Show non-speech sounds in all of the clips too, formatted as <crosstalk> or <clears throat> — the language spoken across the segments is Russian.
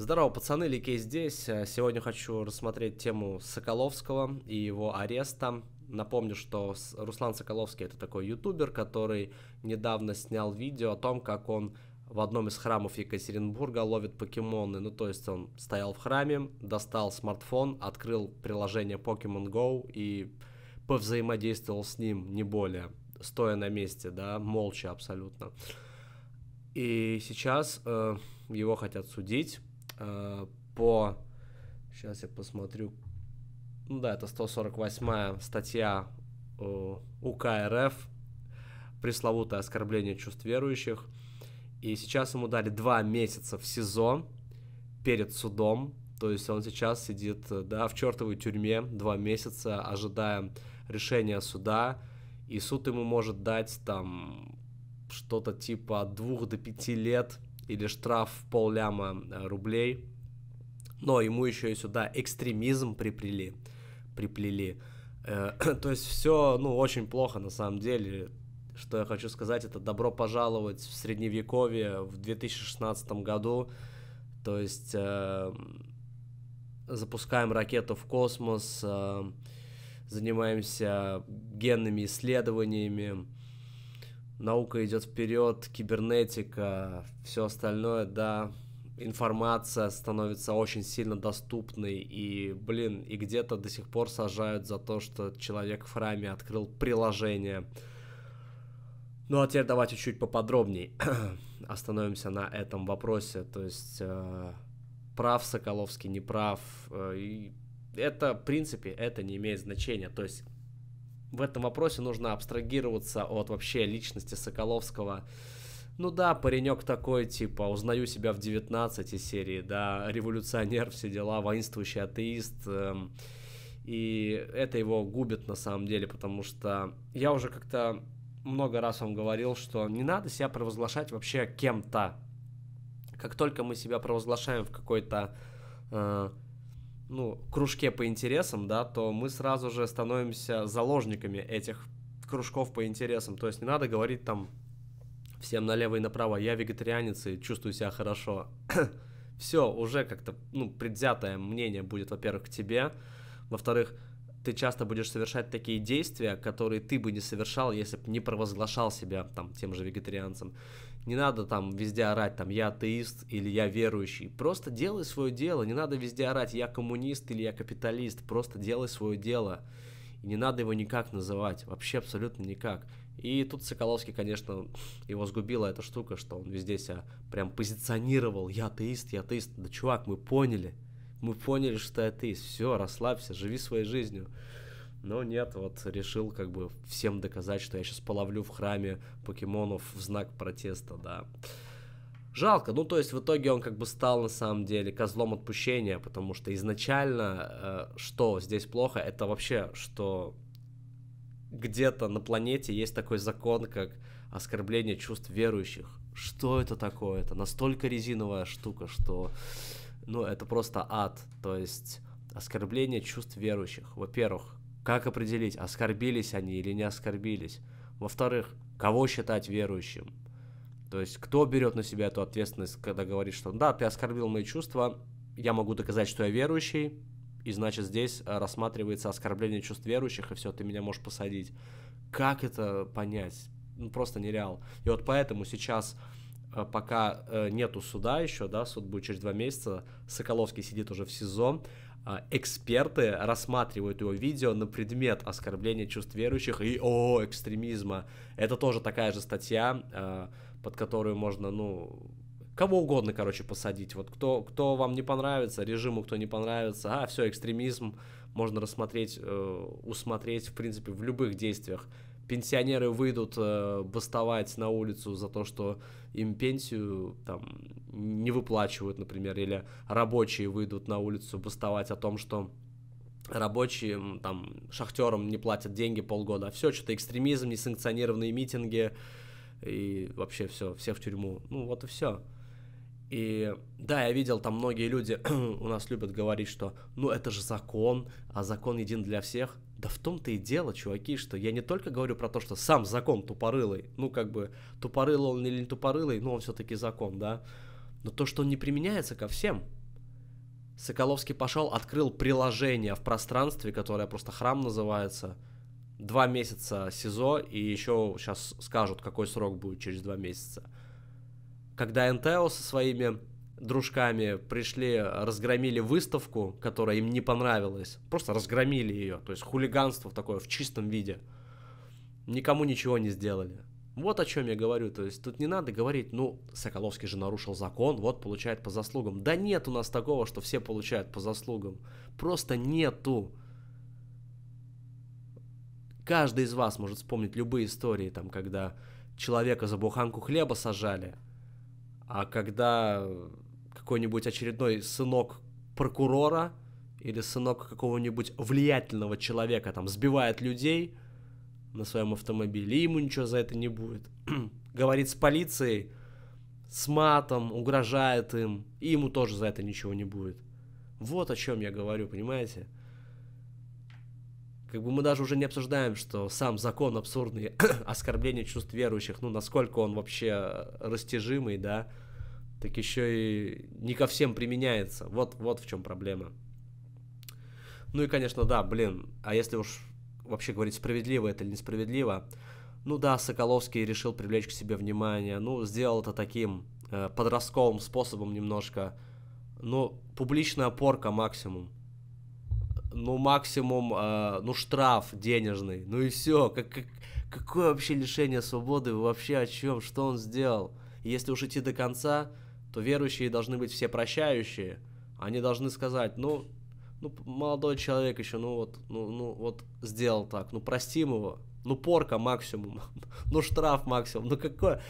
Здорово, пацаны, Ликей здесь. Э, сегодня хочу рассмотреть тему Соколовского и его ареста. Напомню, что Руслан Соколовский это такой ютубер, который недавно снял видео о том, как он в одном из храмов Екатеринбурга ловит покемоны. Ну, то есть он стоял в храме, достал смартфон, открыл приложение Pokemon Go и повзаимодействовал с ним, не более, стоя на месте, да, молча абсолютно. И сейчас э, его хотят судить Э, по... Сейчас я посмотрю. Ну да, это 148-я статья э, УК РФ, пресловутое оскорбление чувств верующих. И сейчас ему дали два месяца в СИЗО перед судом. То есть он сейчас сидит, э, да, в чертовой тюрьме два месяца, ожидая решения суда. И суд ему может дать там что-то типа от двух до пяти лет – или штраф в полляма э, рублей. Но ему еще и сюда экстремизм припрели, приплели. Э, <coughs> то есть все, ну, очень плохо на самом деле. Что я хочу сказать, это добро пожаловать в средневековье в 2016 году. То есть э, запускаем ракету в космос, э, занимаемся генными исследованиями, наука идет вперед, кибернетика, все остальное, да, информация становится очень сильно доступной, и, блин, и где-то до сих пор сажают за то, что человек в храме открыл приложение. Ну а теперь давайте чуть поподробнее <clears throat> остановимся на этом вопросе, то есть э, прав Соколовский, не прав, э, это, в принципе, это не имеет значения, то есть в этом вопросе нужно абстрагироваться от вообще личности Соколовского. Ну да, паренек такой, типа, узнаю себя в 19 серии, да, революционер, все дела, воинствующий атеист. Эм, и это его губит на самом деле, потому что я уже как-то много раз вам говорил, что не надо себя провозглашать вообще кем-то. Как только мы себя провозглашаем в какой-то э, ну, кружке по интересам, да, то мы сразу же становимся заложниками этих кружков по интересам. То есть не надо говорить там всем налево и направо, я вегетарианец и чувствую себя хорошо. <clears throat> Все, уже как-то, ну, предвзятое мнение будет, во-первых, к тебе, во-вторых, ты часто будешь совершать такие действия, которые ты бы не совершал, если бы не провозглашал себя там тем же вегетарианцем. Не надо там везде орать, там, я атеист или я верующий. Просто делай свое дело, не надо везде орать, я коммунист или я капиталист. Просто делай свое дело. И не надо его никак называть, вообще абсолютно никак. И тут Соколовский, конечно, его сгубила эта штука, что он везде себя прям позиционировал. Я атеист, я атеист. Да, чувак, мы поняли мы поняли, что ты все, расслабься, живи своей жизнью. Но нет, вот решил как бы всем доказать, что я сейчас половлю в храме покемонов в знак протеста, да. Жалко, ну то есть в итоге он как бы стал на самом деле козлом отпущения, потому что изначально, э, что здесь плохо, это вообще, что где-то на планете есть такой закон, как оскорбление чувств верующих. Что это такое? Это настолько резиновая штука, что ну, это просто ад, то есть оскорбление чувств верующих. Во-первых, как определить, оскорбились они или не оскорбились? Во-вторых, кого считать верующим? То есть, кто берет на себя эту ответственность, когда говорит, что да, ты оскорбил мои чувства, я могу доказать, что я верующий, и значит здесь э, рассматривается оскорбление чувств верующих, и все, ты меня можешь посадить. Как это понять? Ну, просто нереал. И вот поэтому сейчас Э, пока э, нету суда еще, да, суд будет через два месяца, Соколовский сидит уже в СИЗО, а эксперты рассматривают его видео на предмет оскорбления чувств верующих и о экстремизма. Это тоже такая же статья, э, под которую можно, ну, кого угодно, короче, посадить. Вот кто, кто вам не понравится, режиму кто не понравится, а, все, экстремизм можно рассмотреть, усмотреть, в принципе, в любых действиях пенсионеры выйдут э, бастовать на улицу за то, что им пенсию там не выплачивают, например, или рабочие выйдут на улицу бастовать о том, что рабочим, там, шахтерам не платят деньги полгода, а все, что-то экстремизм, несанкционированные митинги и вообще все, все в тюрьму. Ну, вот и все. И да, я видел, там многие люди <clears throat> у нас любят говорить, что ну это же закон, а закон един для всех. Да в том-то и дело, чуваки, что я не только говорю про то, что сам закон тупорылый, ну как бы тупорылый он или не тупорылый, но он все-таки закон, да, но то, что он не применяется ко всем. Соколовский пошел, открыл приложение в пространстве, которое просто храм называется, два месяца СИЗО, и еще сейчас скажут, какой срок будет через два месяца. Когда НТО со своими дружками пришли, разгромили выставку, которая им не понравилась. Просто разгромили ее. То есть хулиганство такое в чистом виде. Никому ничего не сделали. Вот о чем я говорю. То есть тут не надо говорить, ну, Соколовский же нарушил закон, вот получает по заслугам. Да нет у нас такого, что все получают по заслугам. Просто нету. Каждый из вас может вспомнить любые истории, там, когда человека за буханку хлеба сажали, а когда какой-нибудь очередной сынок прокурора или сынок какого-нибудь влиятельного человека там сбивает людей на своем автомобиле, и ему ничего за это не будет. <clears throat> Говорит с полицией, с матом, угрожает им, и ему тоже за это ничего не будет. Вот о чем я говорю, понимаете? Как бы мы даже уже не обсуждаем, что сам закон абсурдный, <clears throat> оскорбление чувств верующих, ну насколько он вообще э, растяжимый, да, так еще и не ко всем применяется. Вот, вот в чем проблема. Ну и, конечно, да, блин, а если уж вообще говорить, справедливо это или несправедливо, ну да, Соколовский решил привлечь к себе внимание, ну, сделал это таким э, подростковым способом немножко, ну, публичная опорка максимум, ну, максимум, э, ну, штраф денежный, ну и все, как, как, какое вообще лишение свободы, вообще о чем, что он сделал, если уж идти до конца, то верующие должны быть все прощающие. Они должны сказать, ну, ну, молодой человек еще, ну вот, ну, ну вот сделал так, ну простим его, ну порка максимум, <laughs> ну штраф максимум, ну какое.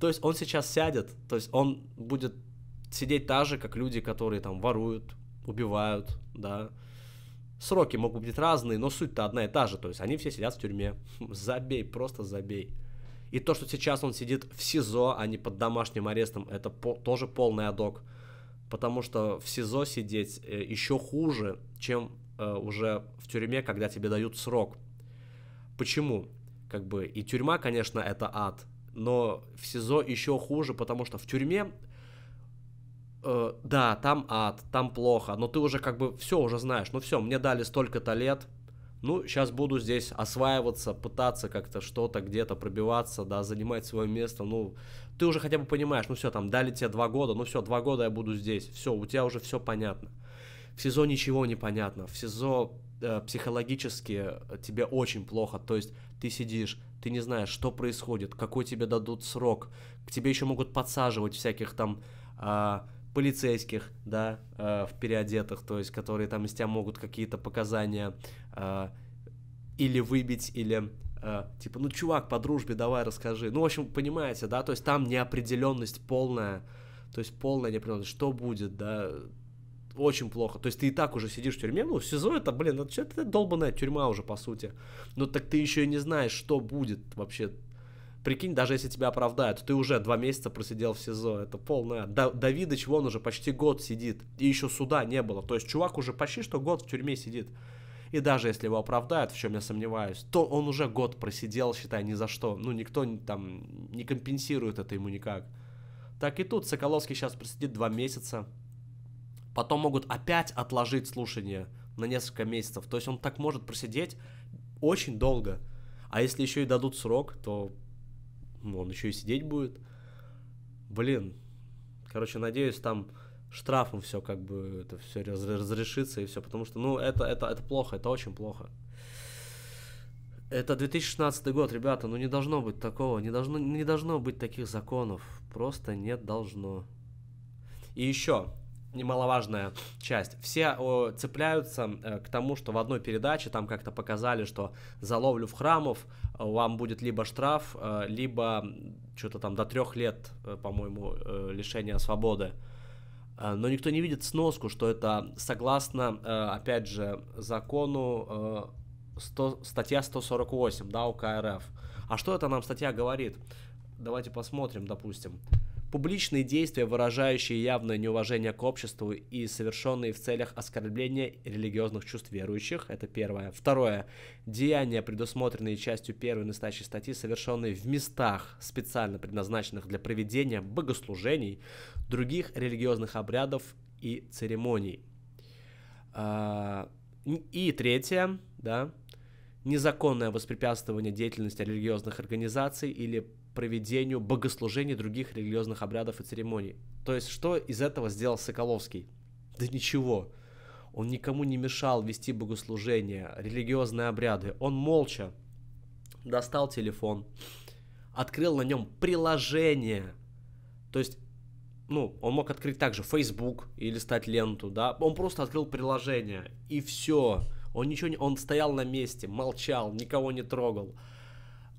То есть он сейчас сядет, то есть он будет сидеть так же, как люди, которые там воруют, убивают, да. Сроки могут быть разные, но суть-то одна и та же, то есть они все сидят в тюрьме. <laughs> Забей, просто забей. И то, что сейчас он сидит в СИЗО, а не под домашним арестом, это по тоже полный адок. Потому что в СИЗО сидеть э, еще хуже, чем э, уже в тюрьме, когда тебе дают срок. Почему? Как бы и тюрьма, конечно, это ад, но в СИЗО еще хуже, потому что в тюрьме э, да, там ад, там плохо, но ты уже как бы все уже знаешь, ну все, мне дали столько-то лет, ну, сейчас буду здесь осваиваться, пытаться как-то что-то где-то пробиваться, да, занимать свое место, ну, ты уже хотя бы понимаешь, ну все, там, дали тебе два года, ну все, два года я буду здесь, все, у тебя уже все понятно. В СИЗО ничего не понятно, в СИЗО э, психологически э, тебе очень плохо, то есть ты сидишь, ты не знаешь, что происходит, какой тебе дадут срок, к тебе еще могут подсаживать всяких там... Э, полицейских, да, э, в переодетых, то есть, которые там из тебя могут какие-то показания э, или выбить, или э, типа, ну, чувак, по дружбе давай расскажи. Ну, в общем, понимаете, да, то есть там неопределенность полная, то есть полная неопределенность, что будет, да, очень плохо. То есть ты и так уже сидишь в тюрьме, ну, в СИЗО это, блин, это, это долбанная тюрьма уже, по сути. Но ну, так ты еще и не знаешь, что будет вообще Прикинь, даже если тебя оправдают, ты уже два месяца просидел в СИЗО. Это полное Да, Давидыч, вон уже почти год сидит. И еще суда не было. То есть чувак уже почти что год в тюрьме сидит. И даже если его оправдают, в чем я сомневаюсь, то он уже год просидел, считай, ни за что. Ну, никто там не компенсирует это ему никак. Так и тут Соколовский сейчас просидит два месяца. Потом могут опять отложить слушание на несколько месяцев. То есть он так может просидеть очень долго. А если еще и дадут срок, то он еще и сидеть будет. Блин, короче, надеюсь, там штрафом все как бы это все разрешится и все, потому что, ну, это, это, это плохо, это очень плохо. Это 2016 год, ребята, ну не должно быть такого, не должно, не должно быть таких законов, просто не должно. И еще, немаловажная часть. Все о, цепляются э, к тому, что в одной передаче там как-то показали, что за ловлю в храмов э, вам будет либо штраф, э, либо что-то там до трех лет, э, по-моему, э, лишения свободы. Э, но никто не видит сноску, что это согласно, э, опять же, закону э, 100, статья 148, да, УК РФ. А что это нам статья говорит? Давайте посмотрим, допустим. Публичные действия, выражающие явное неуважение к обществу и совершенные в целях оскорбления религиозных чувств верующих, это первое. Второе. Деяния, предусмотренные частью первой настоящей статьи, совершенные в местах, специально предназначенных для проведения богослужений, других религиозных обрядов и церемоний. А, и третье, да, незаконное воспрепятствование деятельности религиозных организаций или проведению богослужений других религиозных обрядов и церемоний. То есть, что из этого сделал Соколовский? Да ничего. Он никому не мешал вести богослужения, религиозные обряды. Он молча достал телефон, открыл на нем приложение. То есть, ну, он мог открыть также Facebook или стать ленту, да. Он просто открыл приложение, и все. Он ничего не... Он стоял на месте, молчал, никого не трогал.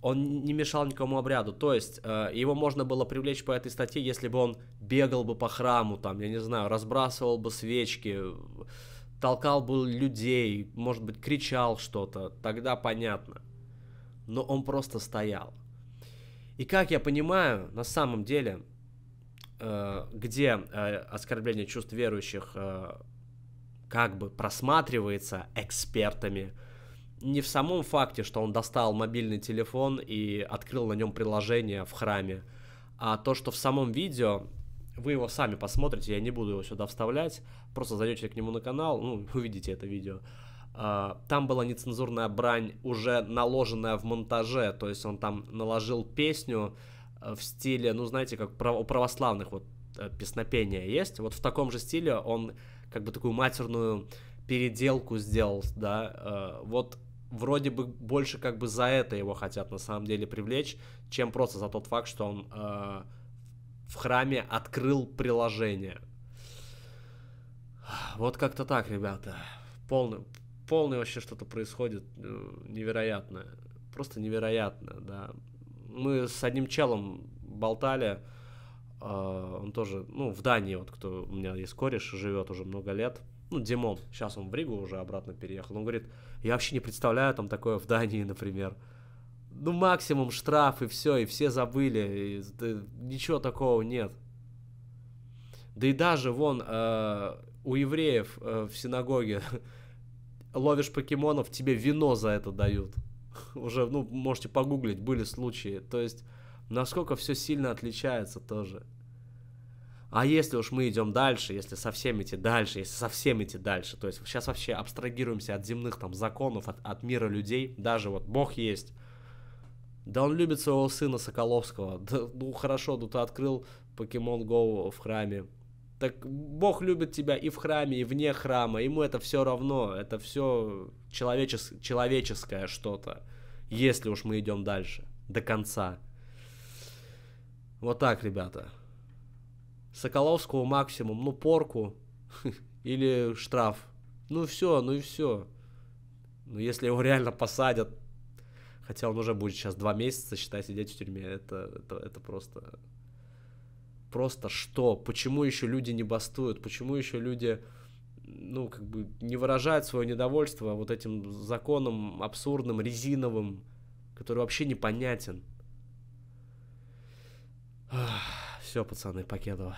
Он не мешал никому обряду. То есть э, его можно было привлечь по этой статье, если бы он бегал бы по храму, там, я не знаю, разбрасывал бы свечки, толкал бы людей, может быть, кричал что-то. Тогда понятно. Но он просто стоял. И как я понимаю, на самом деле, э, где э, оскорбление чувств верующих э, как бы просматривается экспертами не в самом факте, что он достал мобильный телефон и открыл на нем приложение в храме, а то, что в самом видео вы его сами посмотрите, я не буду его сюда вставлять, просто зайдете к нему на канал, ну, <laughs> увидите это видео. А, там была нецензурная брань, уже наложенная в монтаже, то есть он там наложил песню э, в стиле, ну, знаете, как у православных вот э, песнопения есть, вот в таком же стиле он как бы такую матерную переделку сделал, да, э, вот вроде бы больше как бы за это его хотят на самом деле привлечь, чем просто за тот факт, что он э, в храме открыл приложение. Вот как-то так, ребята. Полный, полный вообще что-то происходит э, невероятное. Просто невероятное, да. Мы с одним челом болтали, а, он тоже, ну, в Дании, вот кто у меня есть кореш, живет уже много лет, ну, Димон, сейчас он в Ригу уже обратно переехал, он говорит, я вообще не представляю там такое в Дании, например, ну, максимум штраф и все, и все забыли, и, да, ничего такого нет. Да и даже вон э, у евреев э, в синагоге <laughs> ловишь покемонов, тебе вино за это дают. <laughs> Уже, ну, можете погуглить, были случаи. То есть Насколько все сильно отличается тоже. А если уж мы идем дальше, если совсем идти дальше, если совсем идти дальше, то есть сейчас вообще абстрагируемся от земных там законов, от, от мира людей, даже вот Бог есть, да он любит своего сына Соколовского. Да, ну хорошо, ну ты открыл Pokemon Go в храме. Так Бог любит тебя и в храме, и вне храма. Ему это все равно. Это все человечес... человеческое что-то. Если уж мы идем дальше. До конца. Вот так, ребята. Соколовского максимум, ну, порку <laughs> или штраф. Ну все, ну и все. Ну если его реально посадят, хотя он уже будет сейчас два месяца, считай, сидеть в тюрьме, это, это, это просто... Просто что? Почему еще люди не бастуют? Почему еще люди, ну, как бы не выражают свое недовольство вот этим законом абсурдным, резиновым, который вообще непонятен? Все, пацаны, покедово.